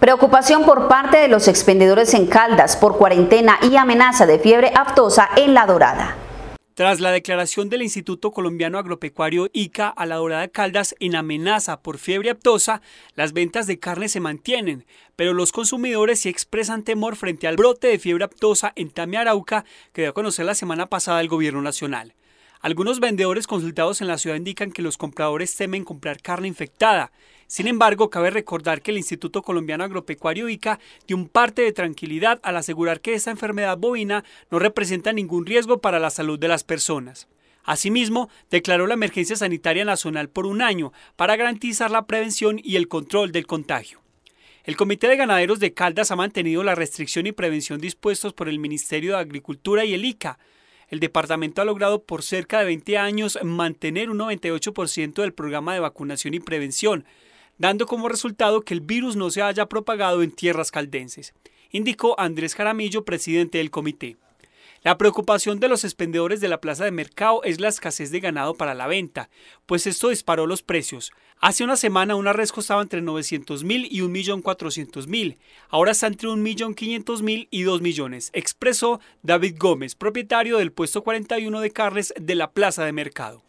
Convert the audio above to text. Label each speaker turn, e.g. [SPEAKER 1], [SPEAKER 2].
[SPEAKER 1] Preocupación por parte de los expendedores en Caldas por cuarentena y amenaza de fiebre aptosa en La Dorada.
[SPEAKER 2] Tras la declaración del Instituto Colombiano Agropecuario ICA a la Dorada Caldas en amenaza por fiebre aptosa, las ventas de carne se mantienen, pero los consumidores sí expresan temor frente al brote de fiebre aptosa en Tamiarauca, que dio a conocer la semana pasada el Gobierno Nacional. Algunos vendedores consultados en la ciudad indican que los compradores temen comprar carne infectada. Sin embargo, cabe recordar que el Instituto Colombiano Agropecuario ICA dio un parte de tranquilidad al asegurar que esta enfermedad bovina no representa ningún riesgo para la salud de las personas. Asimismo, declaró la emergencia sanitaria nacional por un año para garantizar la prevención y el control del contagio. El Comité de Ganaderos de Caldas ha mantenido la restricción y prevención dispuestos por el Ministerio de Agricultura y el ICA. El departamento ha logrado por cerca de 20 años mantener un 98% del programa de vacunación y prevención, dando como resultado que el virus no se haya propagado en tierras caldenses, indicó Andrés Jaramillo, presidente del comité. La preocupación de los expendedores de la plaza de mercado es la escasez de ganado para la venta, pues esto disparó los precios. Hace una semana una res costaba entre 900 mil y mil, ahora está entre mil y 2 millones, expresó David Gómez, propietario del puesto 41 de carnes de la plaza de mercado.